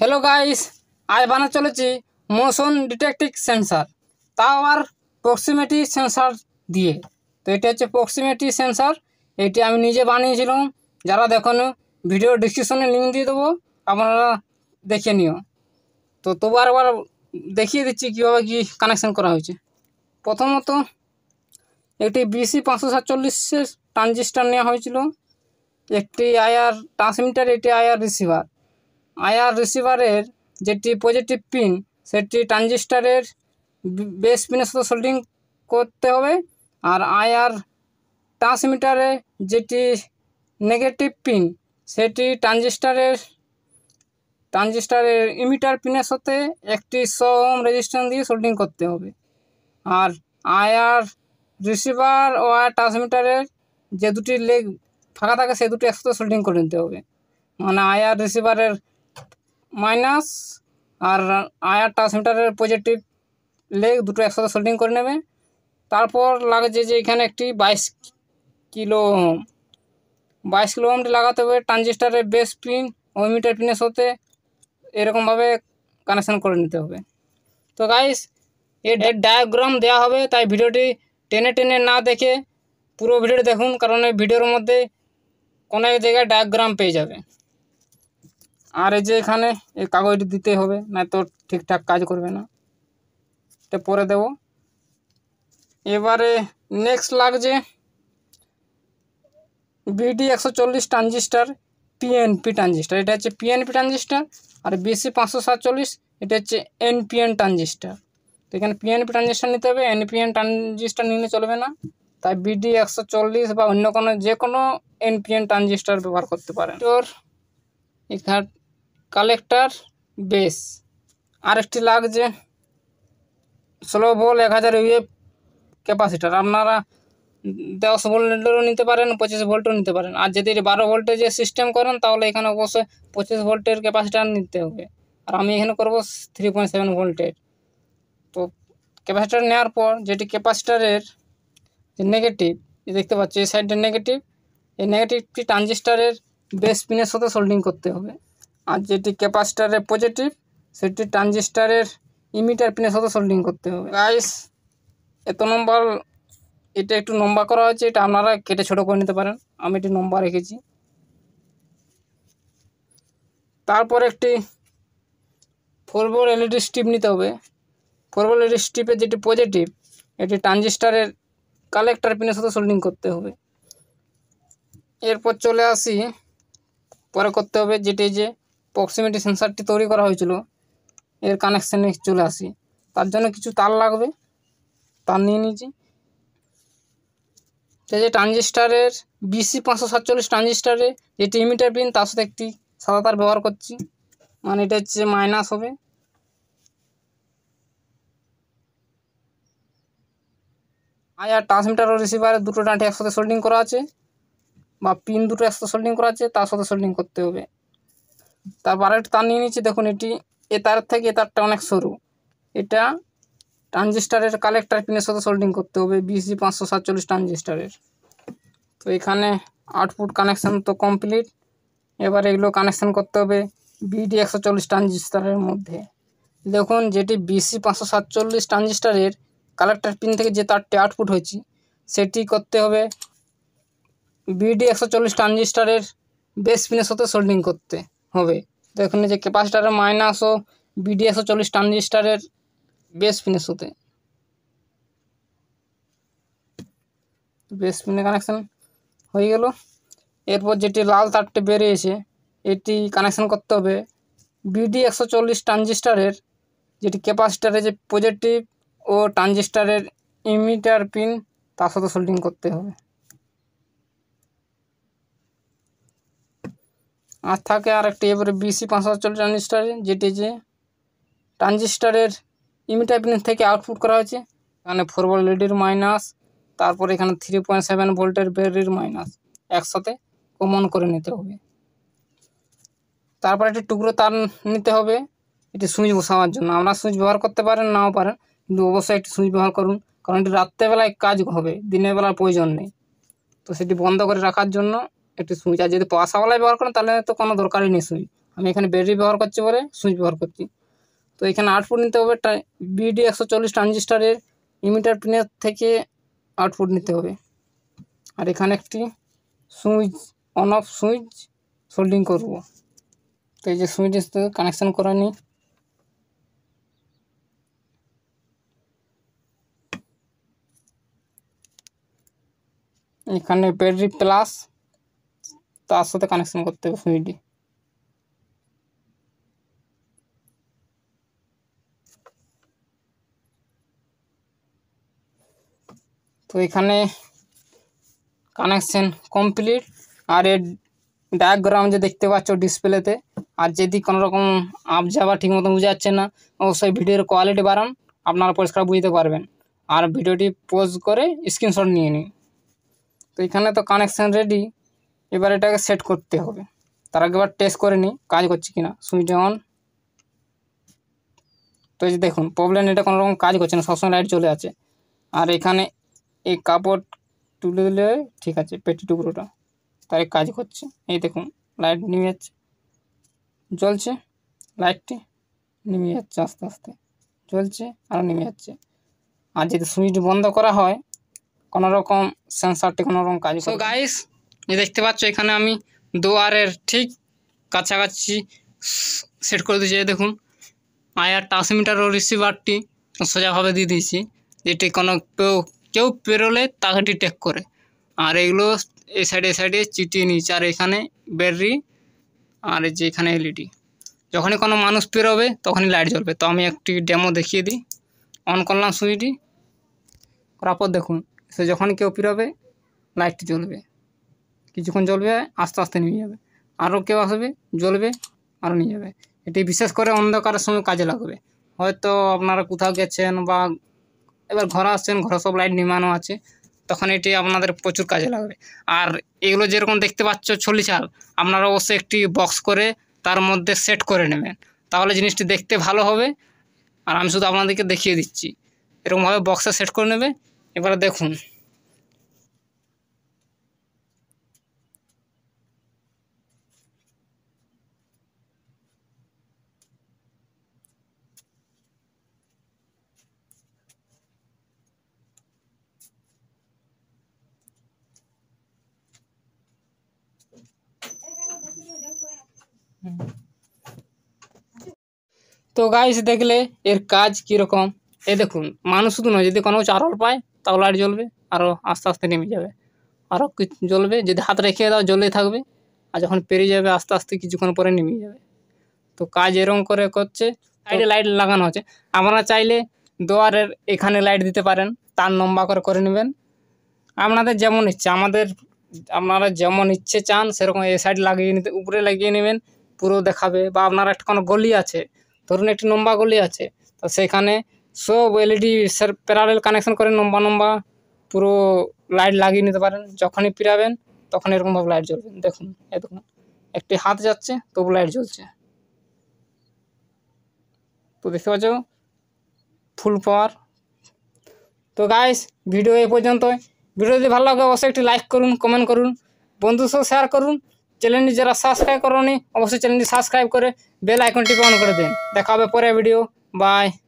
hello guys আজ বানা চলেছি মোশন ডিটেকটিভ সেন্সার তাও আর প্রক্সিমেটি সেন্সার দিয়ে তো এটা হচ্ছে প্রক্সিমেটি সেন্সার এটি আমি নিজে বানিয়েছিলাম যারা দেখুন ভিডিও ডিসক্রিপশনে লিঙ্ক দিয়ে দেবো আপনারা দেখে নিও তো তবু আবার দেখিয়ে দিচ্ছি কীভাবে কী কানেকশান করা হয়েছে প্রথমত একটি বিসি পাঁচশো সাতচল্লিশের ট্রানজিস্টার নেওয়া হয়েছিল একটি আয়ার ট্রান্সমিটার এটি আয়ার রিসিভার আয়ার রিসিভারের যেটি পজিটিভ পিন সেটি ট্রানজিস্টারের বেস পিনের সাথে সোল্ডিং করতে হবে আর আয়ার ট্রান্সমিটারে যেটি নেগেটিভ পিন সেটি ট্রানজিস্টারের ট্রানজিস্টারের ইমিটার পিনের সাথে একটি সম রেজিস্ট্যান্স দিয়ে সোল্ডিং করতে হবে আর আয়ার রিসিভার ও আয়ার ট্রান্সমিটারের যে দুটি লেগ ফাঁকা থাকে সে দুটি একসাথে সোল্ডিং করে নিতে হবে মানে আয়ার রিসিভারের মাইনাস আর আয়ার ট্রান্সমিটারের পজিটিভ লেগ দুটো একসাথে সোল্ডিং করে নেবে তারপর লাগছে যে এখানে একটি বাইশ কিলো বাইশ কিলো ওমটি লাগাতে হবে ট্রানজিস্টারের বেস পিন ও মিটার পিনের সাথে এরকমভাবে কানেকশান করে নিতে হবে তো গাইস এর ডায়াগ্রাম দেওয়া হবে তাই ভিডিওটি টেনে টেনে না দেখে পুরো ভিডিওটি দেখুন কারণ এই ভিডিওর মধ্যে কোনো এক জায়গায় ডায়াগ্রাম পেয়ে যাবে আর এই যে এখানে এই কাগজটি দিতে হবে না তো ঠিকঠাক কাজ করবে না এটা পরে দেব এবারে নেক্সট লাগছে বিডি একশো চল্লিশ ট্রানজিস্টার পিএনপি ট্রানজিস্টার এটা হচ্ছে পিএনপি ট্রানজিস্টার আর বিসি পাঁচশো সাতচল্লিশ এটা হচ্ছে এনপিএন ট্রানজিস্টার তো এখানে পিএনপি ট্রানজিস্টার নিতে হবে এনপিএন ট্রানজিস্টার নিলে চলবে না তাই বিডি একশো চল্লিশ বা অন্য কোনো যে কোনো এনপিএন ট্রানজিস্টার ব্যবহার করতে পারেন তোর এখানে কালেক্টার বেস আরেকটি লাগছে ষোলো বল এক হাজার ইউএফ ক্যাপাসিটার আপনারা দশ ভোল্টেরও নিতে পারেন পঁচিশ ভোল্টও নিতে পারেন আর যদি বারো ভোল্টের সিস্টেম করেন তাহলে এখানে অবশ্যই পঁচিশ ভোল্টের ক্যাপাসিটার নিতে হবে আর আমি এখানে করবো থ্রি পয়েন্ট সেভেন ভোল্টের তো ক্যাপাসিটার নেওয়ার পর যেটি ক্যাপাসিটারের যে নেগেটিভ দেখতে পাচ্ছি এই সাইডটা নেগেটিভ এই নেগেটিভটি ট্রানজিস্টারের বেস পিনের সাথে সোল্ডিং করতে হবে আর যেটি ক্যাপাসিটারের পজিটিভ সেটি ট্রানজিস্টারের ইমিটার পিনের সাথে সোল্ডিং করতে হবে গাইস এত নম্বর এটা একটু নম্বর করা হয়েছে এটা আপনারা কেটে ছোটো করে নিতে পারেন আমি এটি নম্বর রেখেছি তারপর একটি ফোরবল এলইডি স্টিপ নিতে হবে ফোরবল এলইডি স্ট্রিপের যেটি পজিটিভ এটি ট্রানজিস্টারের কালেক্টার পিনের সাথে সোল্ডিং করতে হবে এরপর চলে আসি পরে করতে হবে যেটি যে প্রক্সিমিটি সেন্সারটি তৈরি করা হয়েছিল এর কানেকশানে চলে আসি তার জন্য কিছু তার লাগবে তার নিয়ে নিয়েছি যে ট্রানজিস্টারের বিসি পাঁচশো সাতচল্লিশ ট্রানজিস্টারে যে ইমিটার পিন তার সাথে একটি সাদা তার ব্যবহার করছি মানে এটা হচ্ছে মাইনাস হবে আর ট্রান্সমিটার ও রিসিভারের দুটো ডাঁটি একসাথে সোল্ডিং করা আছে বা পিন দুটো একসাথে সোল্ডিং করা আছে তার সাথে সোল্ডিং করতে হবে তারপর একটা তার নিয়ে নিচ্ছি দেখুন এটি এ তার থেকে এ তারটা অনেক সরু এটা ট্রানজিস্টারের কালেক্টার পিনের সাথে সোল্ডিং করতে হবে বিসি পাঁচশো সাতচল্লিশ ট্রানজিস্টারের তো এখানে আউটপুট কানেকশান তো কমপ্লিট এবার এগুলো কানেকশান করতে হবে বিডি একশো চল্লিশ ট্রানজিস্টারের মধ্যে দেখুন যেটি বিসি পাঁচশো সাতচল্লিশ ট্রানজিস্টারের কালেক্টার পিন থেকে যে তারটি আউটপুট হয়েছে সেটি করতে হবে বিডি একশো চল্লিশ ট্রানজিস্টারের বেস পিনের সাথে সোল্ডিং করতে হবে তো এখানে যে ক্যাপাসিটারের মাইনাস ও বিডিএস চল্লিশ ট্রানজিস্টারের বেস পিনের সাথে বেস পিনে কানেকশান হয়ে গেল এরপর যেটি লাল তারটি বেরিয়েছে এটি কানেকশান করতে হবে বিডি একশো চল্লিশ ট্রানজিস্টারের যেটি ক্যাপাসিটারের যে পজিটিভ ও ট্রানজিস্টারের ইমিটার পিন তার সাথে সোল্ডিং করতে হবে আর থাকে আর একটি এবারে বিসি পাঁচশো সাতচল্লিশ ট্রানজিস্টারে যেটি যে ট্রানজিস্টারের ইমিটার থেকে আউটপুট করা হয়েছে এখানে ফোর ভোল্ট এলইডির মাইনাস তারপর এখানে থ্রি পয়েন্ট সেভেন ভোল্টের ব্যাটারির মাইনাস একসাথে কমন করে নিতে হবে তারপর একটি টুকরো তার নিতে হবে এটি সুইচ বসাবার জন্য আপনার সুইচ ব্যবহার করতে পারেন নাও পারেন কিন্তু অবশ্যই একটি সুইচ ব্যবহার করুন কারণ এটি রাত্রেবেলায় কাজ হবে দিনের বেলার প্রয়োজন নেই তো সেটি বন্ধ করে রাখার জন্য একটি সুইচ আর যদি পাশাওয়ালাই ব্যবহার করেন তাহলে তো কোনো দরকারই নেই সুইচ আমি এখানে ব্যাটারি ব্যবহার করছি বলে সুইচ ব্যবহার করছি তো এখানে আউটপুট নিতে হবে বিডি একশো চল্লিশ ট্রানজিস্টারের ইমিটার পিনের থেকে আউটপুট নিতে হবে আর এখানে একটি switch on off switch soldering করব তো এই যে সুইচ কানেকশান করা নিই এখানে ব্যাটারি প্লাস তার সাথে কানেকশন করতে হবে সুইডি তো এখানে কানেকশন কমপ্লিট আর এর ডায়াগ্রাম যে দেখতে পাচ্ছ ডিসপ্লেতে আর যদি কোনো রকম আবজা বা ঠিক মতো বুঝে যাচ্ছে না অবশ্যই ভিডিওর কোয়ালিটি বাড়ান আপনারা পরিষ্কার বুঝতে পারবেন আর ভিডিওটি পোজ করে স্ক্রিনশট নিয়ে নিন তো এখানে তো কানেকশান রেডি এবার এটাকে সেট করতে হবে তার আগে এবার টেস্ট করে নিই কাজ করছে কিনা সুইচ অন তো এই যে দেখুন প্রবলেম এটা কোনো রকম কাজ করছে না সবসময় লাইট চলে আছে আর এখানে এই কাপড় তুলে দিলে ঠিক আছে পেটি টুকরোটা তার কাজ করছে এই দেখুন লাইট নিমে যাচ্ছে জ্বলছে লাইটটি নেমে যাচ্ছে আস্তে আস্তে জ্বলছে আরও নেমে যাচ্ছে আর যদি সুইচ বন্ধ করা হয় কোনো রকম সেন্সারটি কোনো রকম কাজ গাইস দেখতে পাচ্ছ এখানে আমি দুয়ারের ঠিক কাছাকাছি সেট করে দিয়েছি দেখুন আয়ার টাসমিটার ও রিসিভারটি সোজাভাবে দিয়ে দিয়েছি যেটি কোনো কেউ কেউ পেরোলে তাকেটি টেক করে আর এগুলো এই সাইডে সাইডে চিটিয়ে নিয়েছে আর এখানে ব্যাটারি আর যে এখানে এলইডি যখনই কোনো মানুষ পেরোবে তখনই লাইট জ্বলবে তো আমি একটি ডেমো দেখিয়ে দিই অন করলাম সুইচটি করার পর দেখুন সে যখন কেউ পেরোবে লাইটটি জ্বলবে কিছুক্ষণ জ্বলবে আস্তে আস্তে নিয়ে যাবে আরও কেউ আসবে জ্বলবে আরও নিয়ে যাবে এটি বিশেষ করে অন্ধকারের সময় কাজে লাগবে হয়তো আপনারা কোথাও গেছেন বা এবার ঘরে আসছেন ঘরে সব লাইট নিমানো আছে তখন এটি আপনাদের প্রচুর কাজে লাগবে আর এগুলো যেরকম দেখতে পাচ্ছ ছলি হাল আপনারা অবশ্যই একটি বক্স করে তার মধ্যে সেট করে নেবেন তাহলে জিনিসটি দেখতে ভালো হবে আর আমি শুধু আপনাদেরকে দেখিয়ে দিচ্ছি এরকমভাবে বক্সে সেট করে নেবে এবারে দেখুন তো গাইস দেখলে এর কাজ কীরকম এ দেখুন মানুষ শুধু নয় যদি কোনো চারল পায় তাও লাইট জ্বলবে আরও আস্তে আস্তে নেমে যাবে আরও কিছু জ্বলবে যদি হাত রেখে দাও জ্বলে থাকবে আর যখন পেরিয়ে যাবে আস্তে আস্তে কিছুক্ষণ পরে নেমে যাবে তো কাজ এরম করে করছে সাইডে লাইট লাগানো হচ্ছে আপনারা চাইলে দোয়ারের এখানে লাইট দিতে পারেন তার লম্বা করে করে নেবেন আপনাদের যেমন ইচ্ছে আমাদের আপনারা যেমন ইচ্ছে চান সেরকম এ সাইড লাগিয়ে নিতে উপরে লাগিয়ে নেবেন পুরো দেখাবে বা আপনার একটা কোনো গলি আছে ধরুন একটি নম্বা গলি আছে তো সেখানে সব এলইডি স্যার প্যারালেল কানেকশন করে নম্বা নম্বা পুরো লাইট লাগিয়ে নিতে পারেন যখনই পিরাবেন তখন এরকমভাবে লাইট জ্বলবে দেখুন এ দেখুন একটি হাত যাচ্ছে তবু লাইট জ্বলছে তো দেখতে পাচ্ছ ফুল পাওয়ার তো গাইস ভিডিও এ পর্যন্ত ভিডিও যদি ভালো লাগে অবশ্যই একটি লাইক করুন কমেন্ট করুন বন্ধুর সাথে শেয়ার করুন चैनल जरा सब्सक्राइब करो नहीं अवश्य चैनल सब्सक्राइब कर बेल आइकन टी ऑन कर दें देखा पर वीडियो बाय